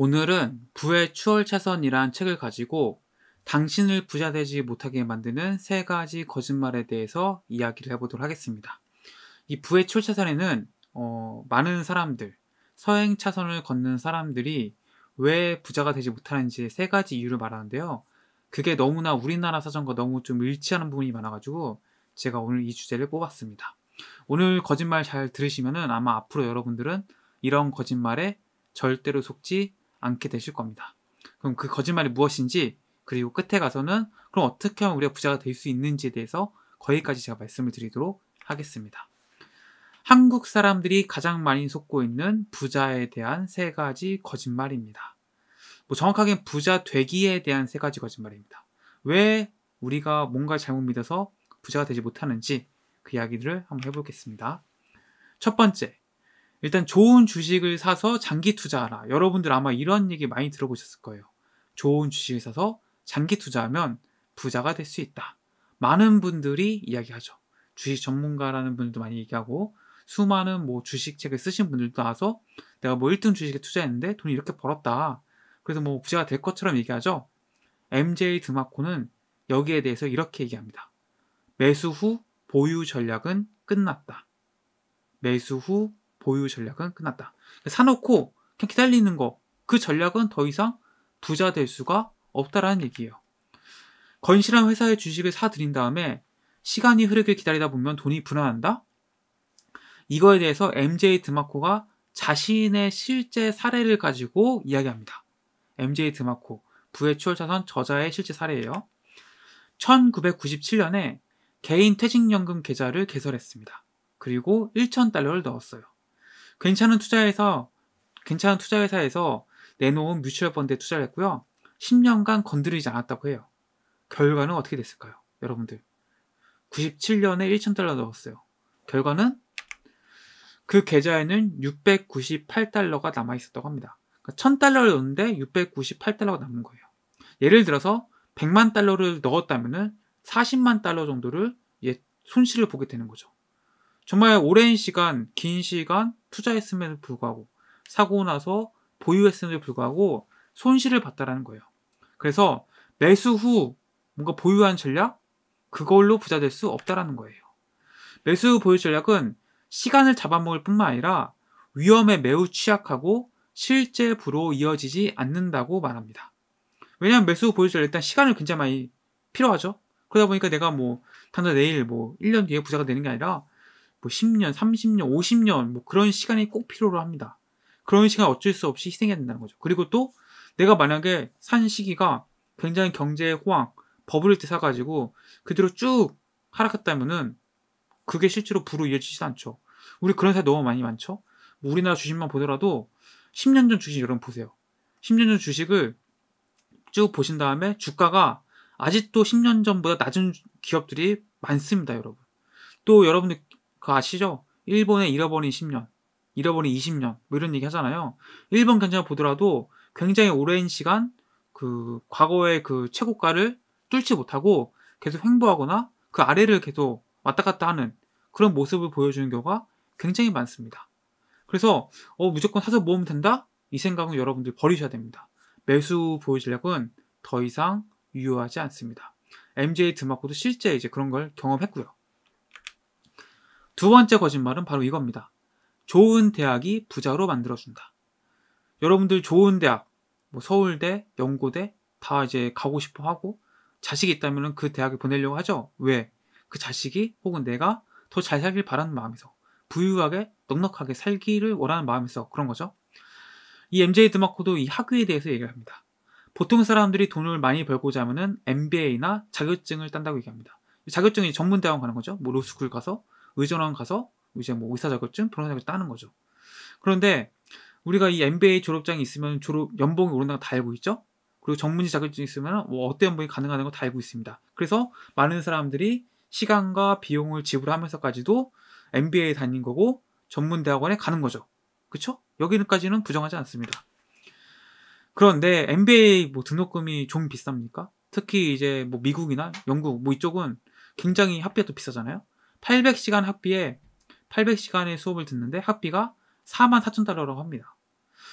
오늘은 부의 추월 차선이란 책을 가지고 당신을 부자되지 못하게 만드는 세 가지 거짓말에 대해서 이야기를 해보도록 하겠습니다. 이 부의 추월 차선에는 어, 많은 사람들, 서행 차선을 걷는 사람들이 왜 부자가 되지 못하는지 세 가지 이유를 말하는데요. 그게 너무나 우리나라 사정과 너무 좀 일치하는 부분이 많아가지고 제가 오늘 이 주제를 뽑았습니다. 오늘 거짓말 잘 들으시면은 아마 앞으로 여러분들은 이런 거짓말에 절대로 속지 않게 되실 겁니다. 그럼 그 거짓말이 무엇인지 그리고 끝에 가서는 그럼 어떻게 하면 우리가 부자가 될 수 있는지에 대해서 거기까지 제가 말씀을 드리도록 하겠습니다. 한국 사람들이 가장 많이 속고 있는 부자에 대한 세 가지 거짓말입니다. 뭐 정확하게 부자 되기에 대한 세 가지 거짓말입니다. 왜 우리가 뭔가 잘못 믿어서 부자가 되지 못하는지 그 이야기들을 한번 해보겠습니다. 첫 번째, 일단 좋은 주식을 사서 장기 투자하라. 여러분들 아마 이런 얘기 많이 들어보셨을 거예요. 좋은 주식을 사서 장기 투자하면 부자가 될 수 있다. 많은 분들이 이야기하죠. 주식 전문가라는 분들도 많이 얘기하고 수많은 뭐 주식책을 쓰신 분들도 나와서 내가 뭐 1등 주식에 투자했는데 돈이 이렇게 벌었다. 그래서 뭐 부자가 될 것처럼 얘기하죠. MJ 드마코는 여기에 대해서 이렇게 얘기합니다. 매수 후 보유 전략은 끝났다. 매수 후 보유 전략은 끝났다. 사놓고 그냥 기다리는 거, 그 전략은 더 이상 부자 될 수가 없다라는 얘기예요. 건실한 회사의 주식을 사들인 다음에 시간이 흐르길 기다리다 보면 돈이 불안한다 이거에 대해서 MJ 드마코가 자신의 실제 사례를 가지고 이야기합니다. MJ 드마코, 부의 추월자선 저자의 실제 사례예요. 1997년에 개인 퇴직연금 계좌를 개설했습니다. 그리고 1,000달러를 넣었어요. 괜찮은 투자에서 괜찮은 투자회사에서 내놓은 뮤추얼 펀드에 투자를 했고요. 10년간 건드리지 않았다고 해요. 결과는 어떻게 됐을까요? 여러분들. 97년에 1,000달러 넣었어요. 결과는 그 계좌에는 698달러가 남아 있었다고 합니다. 그러니까 1,000달러를 넣었는데 698달러가 남은 거예요. 예를 들어서 100만 달러를 넣었다면은 40만 달러 정도를 손실을 보게 되는 거죠. 정말 오랜 시간, 긴 시간 투자했음에도 불구하고 사고 나서 보유했음에도 불구하고 손실을 봤다라는 거예요. 그래서 매수 후 뭔가 보유한 전략 그걸로 부자 될 수 없다라는 거예요. 매수 후 보유 전략은 시간을 잡아먹을 뿐만 아니라 위험에 매우 취약하고 실제 부로 이어지지 않는다고 말합니다. 왜냐하면 매수 후 보유 전략 일단 시간을 굉장히 많이 필요하죠. 그러다 보니까 내가 뭐 당장 내일 뭐 1년 뒤에 부자가 되는 게 아니라 뭐 10년, 30년, 50년 뭐 그런 시간이 꼭 필요로 합니다. 그런 시간 어쩔 수 없이 희생해야 된다는 거죠. 그리고 또 내가 만약에 산 시기가 굉장히 경제 의 호황, 버블을때 사가지고 그대로 쭉 하락했다면은 그게 실제로 부로 이어지지도 않죠. 우리 그런 사례 너무 많이 많죠. 뭐 우리나라 주식만 보더라도 10년 전 주식 여러분 보세요. 10년 전 주식을 쭉 보신 다음에 주가가 아직도 10년 전보다 낮은 기업들이 많습니다, 여러분. 또 여러분들 그거 아시죠? 일본의 잃어버린 10년, 잃어버린 20년 뭐 이런 얘기 하잖아요. 일본 경쟁을 보더라도 굉장히 오랜 시간 그 과거의 그 최고가를 뚫지 못하고 계속 횡보하거나 그 아래를 계속 왔다 갔다 하는 그런 모습을 보여주는 경우가 굉장히 많습니다. 그래서 어, 무조건 사서 모으면 된다? 이 생각은 여러분들 버리셔야 됩니다. 매수 보유 전략은 더 이상 유효하지 않습니다. MJ 드마코도 실제 이제 그런 걸 경험했고요. 두 번째 거짓말은 바로 이겁니다. 좋은 대학이 부자로 만들어준다. 여러분들 좋은 대학, 뭐 서울대, 연고대 다 이제 가고 싶어 하고 자식이 있다면 그대학을 보내려고 하죠. 왜? 그 자식이 혹은 내가 더 잘 살길 바라는 마음에서 부유하게 넉넉하게 살기를 원하는 마음에서 그런 거죠. 이 MJ 드마코도 이 학위에 대해서 얘기합니다. 보통 사람들이 돈을 많이 벌고자 하면은 MBA나 자격증을 딴다고 얘기합니다. 자격증이 전문대학원 가는 거죠. 뭐 로스쿨 가서 의전원 가서 이제 뭐 의사 자격증, 변호사 자격증 따는 거죠. 그런데 우리가 이 MBA 졸업장이 있으면 졸업 연봉이 오른다는 다 알고 있죠. 그리고 전문직 자격증이 있으면 뭐 어때 연봉이 가능하다는 거다 알고 있습니다. 그래서 많은 사람들이 시간과 비용을 지불하면서까지도 MBA에 다닌 거고 전문 대학원에 가는 거죠. 그렇죠? 여기까지는 부정하지 않습니다. 그런데 MBA 뭐 등록금이 좀 비쌉니까? 특히 이제 뭐 미국이나 영국 뭐 이쪽은 굉장히 합비가또 비싸잖아요. 800시간 학비에 800시간의 수업을 듣는데 학비가 4 4 0 0 0 달러라고 합니다.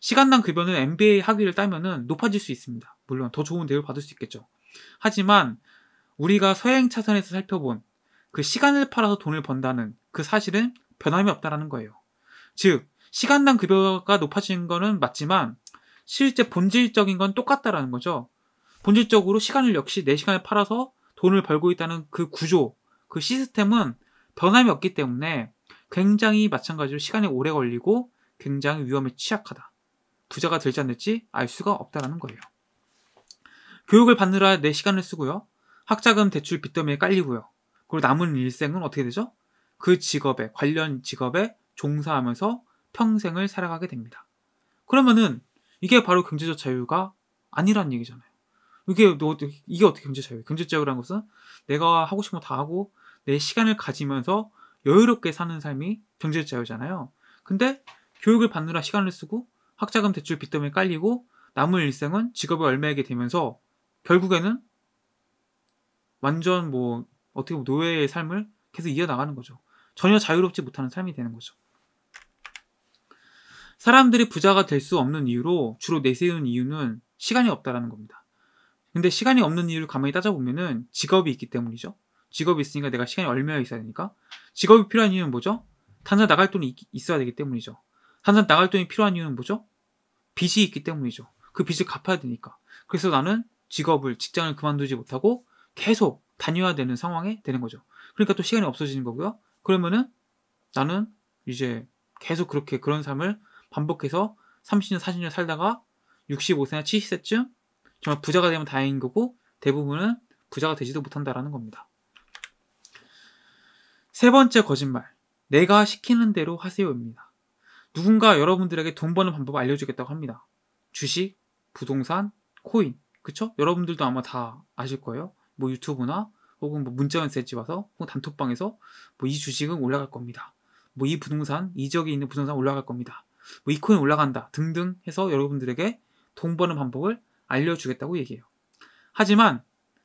시간당 급여는 MBA 학위를 따면은 높아질 수 있습니다. 물론 더 좋은 대우를 받을 수 있겠죠. 하지만 우리가 서행 차선에서 살펴본 그 시간을 팔아서 돈을 번다는 그 사실은 변함이 없다라는 거예요. 즉 시간당 급여가 높아진 거는 맞지만 실제 본질적인 건 똑같다라는 거죠. 본질적으로 시간을 역시 4시간을 팔아서 돈을 벌고 있다는 그 구조, 그 시스템은 변함이 없기 때문에 굉장히 마찬가지로 시간이 오래 걸리고 굉장히 위험에 취약하다. 부자가 될지 안 될지 알 수가 없다라는 거예요. 교육을 받느라 내 시간을 쓰고요. 학자금 대출 빚 때문에 깔리고요. 그리고 남은 일생은 어떻게 되죠? 그 직업에 관련 직업에 종사하면서 평생을 살아가게 됩니다. 그러면은 이게 바로 경제적 자유가 아니라는 얘기잖아요. 이게 이게 어떻게 경제 자유? 경제 자유라는 것은 내가 하고 싶은 거 다 하고 내 시간을 가지면서 여유롭게 사는 삶이 경제 자유잖아요. 근데 교육을 받느라 시간을 쓰고 학자금 대출 빚 때문에 깔리고 남은 일생은 직업에 얼매게 되면서 결국에는 완전 뭐 어떻게 보면 노예의 삶을 계속 이어나가는 거죠. 전혀 자유롭지 못하는 삶이 되는 거죠. 사람들이 부자가 될 수 없는 이유로 주로 내세우는 이유는 시간이 없다라는 겁니다. 근데 시간이 없는 이유를 가만히 따져보면은 직업이 있기 때문이죠. 직업이 있으니까 내가 시간이 얼마 나 있어야 되니까 직업이 필요한 이유는 뭐죠? 탄산 나갈 돈이 있어야 되기 때문이죠. 탄산 나갈 돈이 필요한 이유는 뭐죠? 빚이 있기 때문이죠. 그 빚을 갚아야 되니까. 그래서 나는 직업을 직장을 그만두지 못하고 계속 다녀야 되는 상황에 되는 거죠. 그러니까 또 시간이 없어지는 거고요. 그러면은 나는 이제 계속 그렇게 그런 삶을 반복해서 30년, 40년 살다가 65세나 70세쯤 정말 부자가 되면 다행인 거고 대부분은 부자가 되지도 못한다라는 겁니다. 세 번째 거짓말. 내가 시키는 대로 하세요입니다. 누군가 여러분들에게 돈 버는 방법을 알려주겠다고 합니다. 주식, 부동산, 코인. 그쵸? 여러분들도 아마 다 아실 거예요. 뭐 유튜브나 혹은 뭐 문자 연세집 와서 혹은 단톡방에서 뭐 이 주식은 올라갈 겁니다. 뭐 이 부동산, 이 지역에 있는 부동산 올라갈 겁니다. 뭐 이 코인 올라간다 등등 해서 여러분들에게 돈 버는 방법을 알려주겠다고 얘기해요. 하지만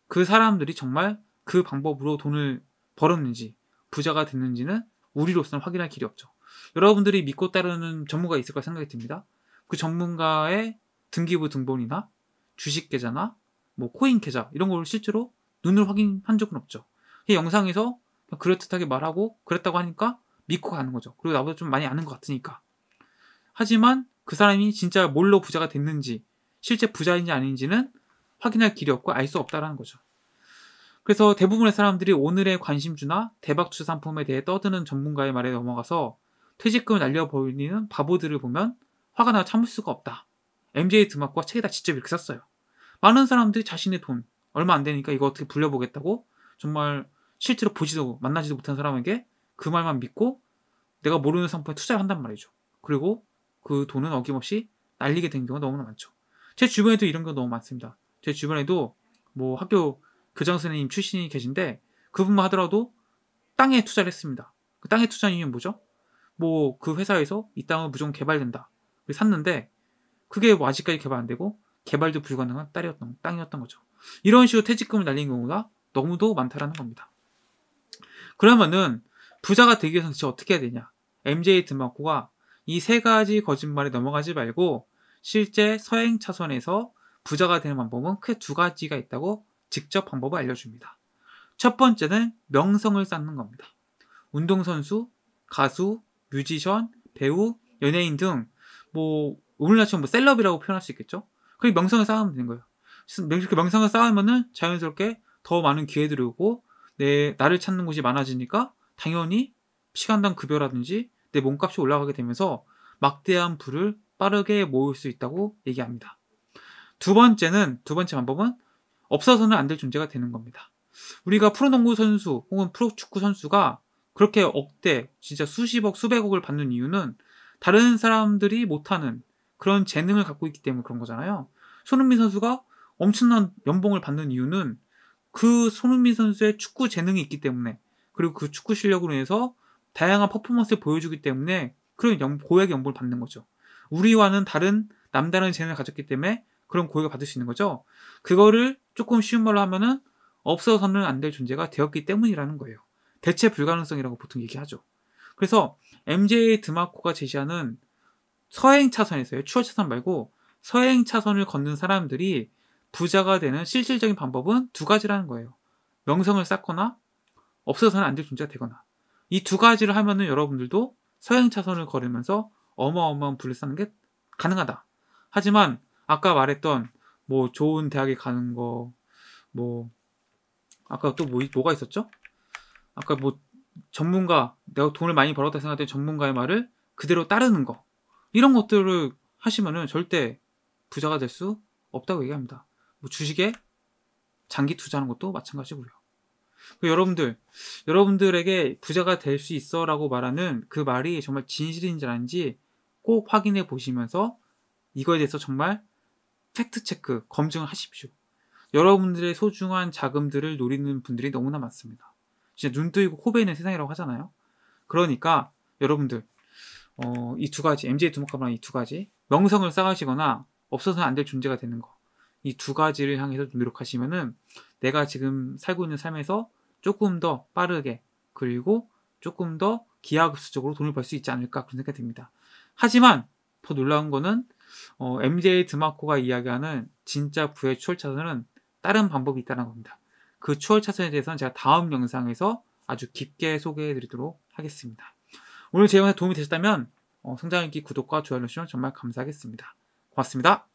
그 사람들이 정말 그 방법으로 돈을 벌었는지 부자가 됐는지는 우리로서는 확인할 길이 없죠. 여러분들이 믿고 따르는 전문가 가 있을 거 생각이 듭니다. 그 전문가의 등기부 등본이나 주식 계좌나 뭐 코인 계좌 이런 걸 실제로 눈으로 확인한 적은 없죠. 이 영상에서 그럴듯하게 말하고 그랬다고 하니까 믿고 가는 거죠. 그리고 나보다 좀 많이 아는 것 같으니까. 하지만 그 사람이 진짜 뭘로 부자가 됐는지 실제 부자인지 아닌지는 확인할 길이 없고 알 수 없다라는 거죠. 그래서 대부분의 사람들이 오늘의 관심주나 대박주 상품에 대해 떠드는 전문가의 말에 넘어가서 퇴직금을 날려버리는 바보들을 보면 화가 나 참을 수가 없다. MJ 드막과 책에다 직접 이렇게 썼어요. 많은 사람들이 자신의 돈, 얼마 안 되니까 이거 어떻게 불려보겠다고 정말 실제로 보지도 만나지도 못한 사람에게 그 말만 믿고 내가 모르는 상품에 투자를 한단 말이죠. 그리고 그 돈은 어김없이 날리게 된 경우가 너무나 많죠. 제 주변에도 이런 경우 너무 많습니다. 제 주변에도 뭐 학교 교장 선생님 출신이 계신데 그분만 하더라도 땅에 투자를 했습니다. 그 땅에 투자한 이유는 뭐죠? 뭐 그 회사에서 이땅을 무조건 개발된다. 샀는데 그게 뭐 아직까지 개발 안 되고 개발도 불가능한 딸이었던, 땅이었던 거죠. 이런 식으로 퇴직금을 날린 경우가 너무도 많다라는 겁니다. 그러면은 부자가 되기 위해서는 대체 어떻게 해야 되냐? MJ 드마코가 이 세 가지 거짓말에 넘어가지 말고 실제 서행 차선에서 부자가 되는 방법은 크게 두 가지가 있다고 직접 방법을 알려줍니다. 첫 번째는 명성을 쌓는 겁니다. 운동선수, 가수, 뮤지션, 배우, 연예인 등, 뭐, 오늘날처럼 뭐 셀럽이라고 표현할 수 있겠죠? 그리고 명성을 쌓으면 되는 거예요. 이렇게 명성을 쌓으면은 자연스럽게 더 많은 기회들이 오고, 내, 나를 찾는 곳이 많아지니까, 당연히 시간당 급여라든지 내 몸값이 올라가게 되면서 막대한 부를 빠르게 모을 수 있다고 얘기합니다. 두 번째는, 두 번째 방법은 없어서는 안 될 존재가 되는 겁니다. 우리가 프로농구 선수 혹은 프로축구 선수가 그렇게 억대, 진짜 수십억, 수백억을 받는 이유는 다른 사람들이 못하는 그런 재능을 갖고 있기 때문에 그런 거잖아요. 손흥민 선수가 엄청난 연봉을 받는 이유는 그 손흥민 선수의 축구 재능이 있기 때문에 그리고 그 축구 실력으로 인해서 다양한 퍼포먼스를 보여주기 때문에 그런 연, 고액 연봉을 받는 거죠. 우리와는 다른 남다른 재능을 가졌기 때문에 그런 고액을 받을 수 있는 거죠. 그거를 조금 쉬운 말로 하면은 없어서는 안 될 존재가 되었기 때문이라는 거예요. 대체 불가능성이라고 보통 얘기하죠. 그래서 MJ 드마코가 제시하는 서행 차선에서요. 추월 차선 말고 서행 차선을 걷는 사람들이 부자가 되는 실질적인 방법은 두 가지라는 거예요. 명성을 쌓거나 없어서는 안 될 존재가 되거나 이 두 가지를 하면은 여러분들도 서행 차선을 걸으면서 어마어마한 부를 쌓는 게 가능하다. 하지만 아까 말했던 뭐 좋은 대학에 가는 거, 뭐 아까 또 뭐, 뭐가 있었죠? 아까 뭐 전문가 내가 돈을 많이 벌었다 생각할 때 전문가의 말을 그대로 따르는 거 이런 것들을 하시면은 절대 부자가 될 수 없다고 얘기합니다. 뭐 주식에 장기 투자하는 것도 마찬가지고요. 그 여러분들 여러분들에게 부자가 될 수 있어라고 말하는 그 말이 정말 진실인지 아닌지 꼭 확인해 보시면서 이거에 대해서 정말 팩트체크, 검증하십시오. 을 여러분들의 소중한 자금들을 노리는 분들이 너무나 많습니다. 진짜 눈 뜨이고 호베 있는 세상이라고 하잖아요. 그러니까 여러분들 어, 이 두 가지 MJ 두목가랑 이 두 가지 명성을 쌓으시거나 없어서는 안 될 존재가 되는 거. 이 두 가지를 향해서 노력하시면은 내가 지금 살고 있는 삶에서 조금 더 빠르게 그리고 조금 더 기하급수적으로 돈을 벌 수 있지 않을까 그런 생각이 듭니다. 하지만 더 놀라운 거는 어, MJ 드마코가 이야기하는 진짜 부의 추월 차선은 다른 방법이 있다는 겁니다. 그 추월 차선에 대해서는 제가 다음 영상에서 아주 깊게 소개해 드리도록 하겠습니다. 오늘 제 영상 도움이 되셨다면 어, 성장인기 구독과 좋아요 눌러주시면 정말 감사하겠습니다. 고맙습니다.